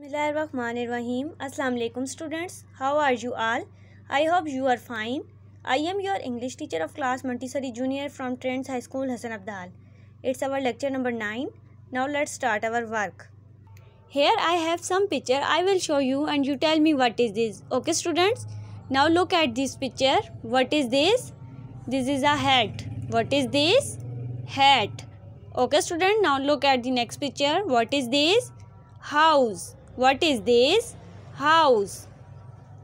Bismillahirrahmanirrahim. Assalamu alaikum students. How are you all? I hope you are fine. I am your English teacher of class Montessori Junior from Trends High School Hassan Abdal. It's our lecture number 9. Now let's start our work. Here I have some picture I will show you and you tell me what is this. Okay students? Now look at this picture. What is this? This is a hat. What is this? Hat. Okay students. now look at the next picture. What is this? House. what is this house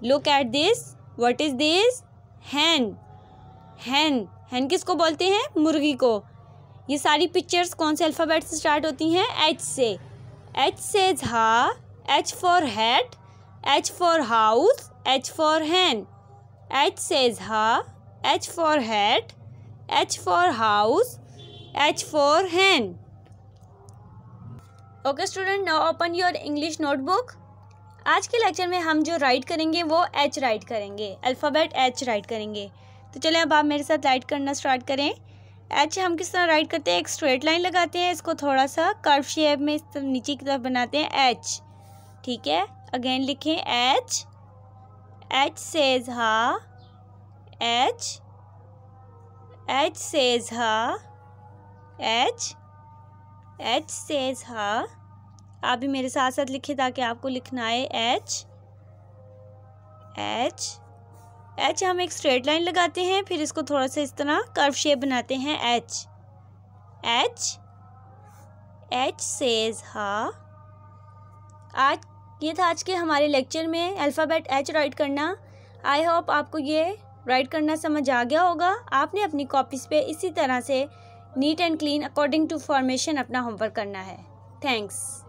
look at this what is this hen hen hen किसको बोलते हैं मुर्गी को ये सारी pictures कौन से alphabet से स्टार्ट होती हैं एच से एच से झा H for hat H for house H for hen H से झा H for hat H for house H for hen okay student now open your English notebook आज के लेक्चर में हम जो राइट करेंगे वो एच राइट करेंगे अल्फ़ाबेट एच राइट करेंगे तो चलें अब आप मेरे साथ राइट करना स्टार्ट करें एच हम किस तरह राइट करते हैं एक स्ट्रेट लाइन लगाते हैं इसको थोड़ा सा कर्व शेप में इस तरफ नीचे की तरफ बनाते हैं एच ठीक है अगेन लिखें H H says ha H H says ha H H says ha आप भी मेरे साथ साथ लिखे ताकि आपको लिखना है एच एच एच हम एक स्ट्रेट लाइन लगाते हैं फिर इसको थोड़ा सा इस तरह कर्व शेप बनाते हैं एच एच एच सेज हा आज ये था आज के हमारे लेक्चर में अल्फ़ाबेट एच राइट करना आई होप आपको ये राइट करना समझ आ गया होगा आपने अपनी कॉपीज़ पे इसी तरह से neat and clean according to formation अपना होमवर्क करना है थैंक्स